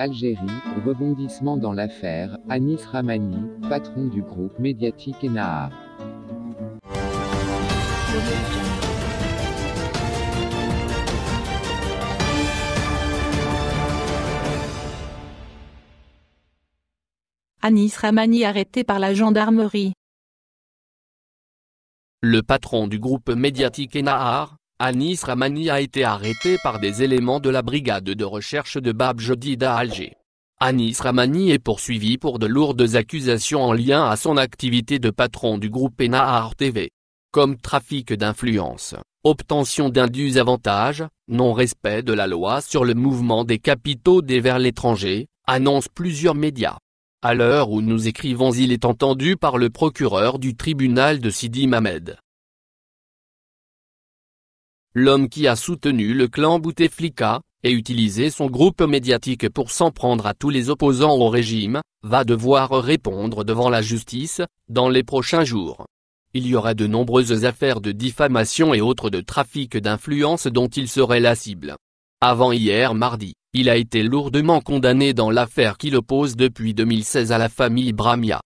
Algérie, rebondissement dans l'affaire, Anis Ramani, patron du groupe médiatique Ennahar. Anis Ramani arrêté par la gendarmerie. Le patron du groupe médiatique Ennahar. Anis Ramani a été arrêté par des éléments de la brigade de recherche de Bab Jodida à Alger. Anis Ramani est poursuivi pour de lourdes accusations en lien à son activité de patron du groupe Enahar TV. Comme trafic d'influence, obtention d'indus avantages, non-respect de la loi sur le mouvement des capitaux des vers l'étranger, annoncent plusieurs médias. À l'heure où nous écrivons il est entendu par le procureur du tribunal de Sidi Mamed l'homme qui a soutenu le clan Bouteflika, et utilisé son groupe médiatique pour s'en prendre à tous les opposants au régime, va devoir répondre devant la justice, dans les prochains jours. Il y aura de nombreuses affaires de diffamation et autres de trafic d'influence dont il serait la cible. Avant hier mardi, il a été lourdement condamné dans l'affaire qui oppose depuis 2016 à la famille Bramia.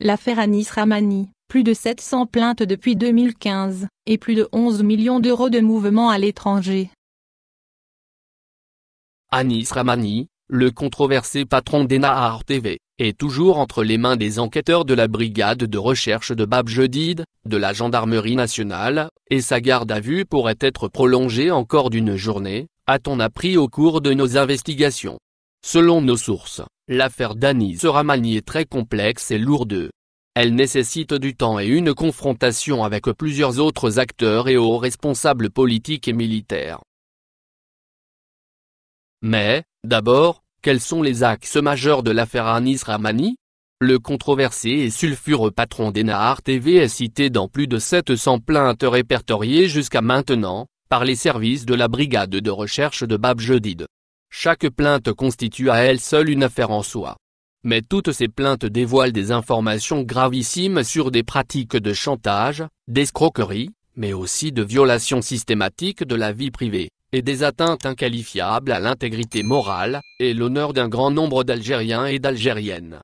L'affaire Anis Ramani, plus de 700 plaintes depuis 2015, et plus de 11 millions d'euros de mouvements à l'étranger. Anis Ramani, le controversé patron d'Enaar TV, est toujours entre les mains des enquêteurs de la brigade de recherche de Bab Jedid, de la gendarmerie nationale, et sa garde à vue pourrait être prolongée encore d'une journée, a-t-on appris au cours de nos investigations. Selon nos sources, L'affaire d'Anis Ramani est très complexe et lourde. Elle nécessite du temps et une confrontation avec plusieurs autres acteurs et hauts responsables politiques et militaires. Mais, d'abord, quels sont les axes majeurs de l'affaire Anis Ramani Le controversé et sulfureux patron d'Enahar TV est cité dans plus de 700 plaintes répertoriées jusqu'à maintenant, par les services de la brigade de recherche de Bab-Jedid. Chaque plainte constitue à elle seule une affaire en soi. Mais toutes ces plaintes dévoilent des informations gravissimes sur des pratiques de chantage, d'escroquerie, mais aussi de violations systématiques de la vie privée, et des atteintes inqualifiables à l'intégrité morale, et l'honneur d'un grand nombre d'Algériens et d'Algériennes.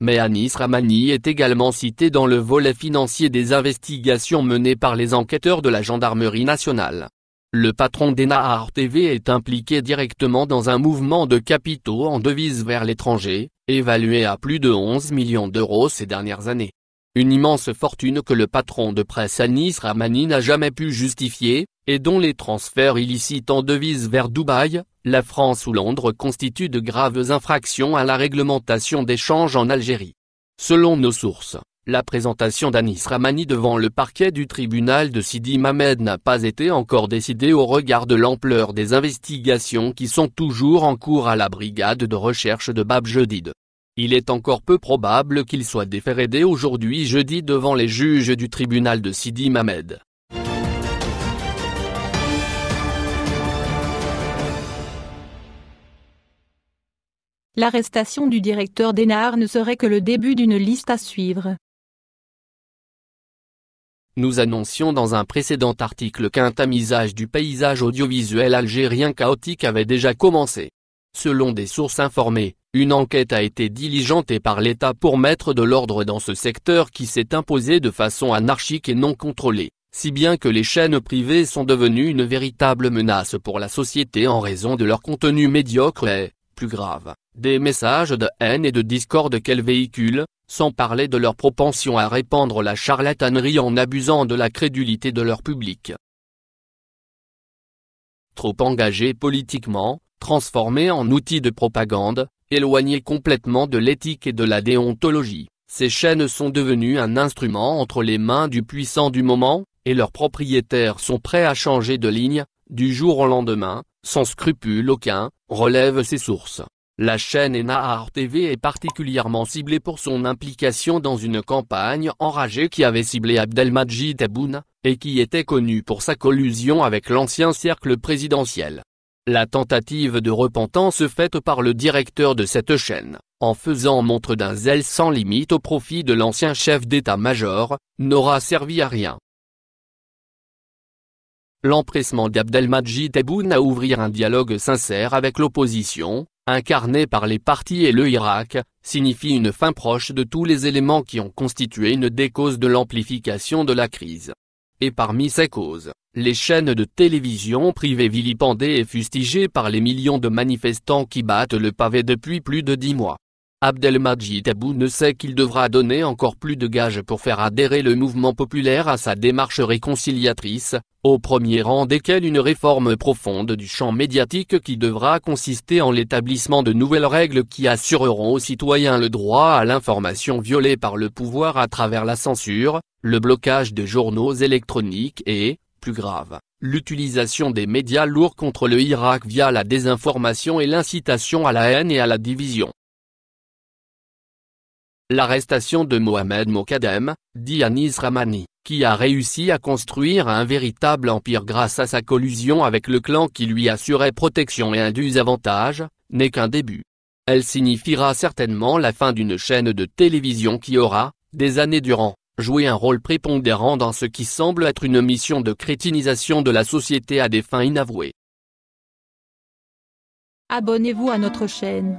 Mais Anis Ramani est également cité dans le volet financier des investigations menées par les enquêteurs de la gendarmerie nationale. Le patron d'Enahar TV est impliqué directement dans un mouvement de capitaux en devise vers l'étranger, évalué à plus de 11 millions d'euros ces dernières années. Une immense fortune que le patron de presse Anis Ramani n'a jamais pu justifier, et dont les transferts illicites en devises vers Dubaï, la France ou Londres constituent de graves infractions à la réglementation changes en Algérie. Selon nos sources, la présentation d'Anis Ramani devant le parquet du tribunal de Sidi Mamed n'a pas été encore décidée au regard de l'ampleur des investigations qui sont toujours en cours à la brigade de recherche de Bab Jedid. Il est encore peu probable qu'il soit déféré aujourd'hui jeudi devant les juges du tribunal de Sidi Mamed. L'arrestation du directeur d'Enar ne serait que le début d'une liste à suivre. Nous annoncions dans un précédent article qu'un tamisage du paysage audiovisuel algérien chaotique avait déjà commencé. Selon des sources informées, une enquête a été diligentée par l'État pour mettre de l'ordre dans ce secteur qui s'est imposé de façon anarchique et non contrôlée, si bien que les chaînes privées sont devenues une véritable menace pour la société en raison de leur contenu médiocre et, plus grave, des messages de haine et de discorde qu'elles véhiculent, sans parler de leur propension à répandre la charlatanerie en abusant de la crédulité de leur public. Trop engagés politiquement, transformés en outils de propagande, éloignées complètement de l'éthique et de la déontologie, ces chaînes sont devenues un instrument entre les mains du puissant du moment, et leurs propriétaires sont prêts à changer de ligne, du jour au lendemain, sans scrupule aucun, relève ses sources. La chaîne Enahar TV est particulièrement ciblée pour son implication dans une campagne enragée qui avait ciblé Abdelmajid Tebboune, et qui était connue pour sa collusion avec l'ancien cercle présidentiel. La tentative de repentance faite par le directeur de cette chaîne, en faisant montre d'un zèle sans limite au profit de l'ancien chef d'état-major, n'aura servi à rien. L'empressement d'Abdelmajid Tebboune à ouvrir un dialogue sincère avec l'opposition, incarné par les partis et le Irak, signifie une fin proche de tous les éléments qui ont constitué une des causes de l'amplification de la crise. Et parmi ces causes, les chaînes de télévision privées vilipendées et fustigées par les millions de manifestants qui battent le pavé depuis plus de dix mois. Abdelmajid Abou ne sait qu'il devra donner encore plus de gages pour faire adhérer le mouvement populaire à sa démarche réconciliatrice, au premier rang desquels une réforme profonde du champ médiatique qui devra consister en l'établissement de nouvelles règles qui assureront aux citoyens le droit à l'information violée par le pouvoir à travers la censure, le blocage de journaux électroniques et, plus grave, l'utilisation des médias lourds contre le Irak via la désinformation et l'incitation à la haine et à la division l'arrestation de Mohamed Mokadem, dit Anis Ramani, qui a réussi à construire un véritable empire grâce à sa collusion avec le clan qui lui assurait protection et indus avantages, n'est qu'un début. Elle signifiera certainement la fin d'une chaîne de télévision qui aura, des années durant, joué un rôle prépondérant dans ce qui semble être une mission de crétinisation de la société à des fins inavouées. Abonnez-vous à notre chaîne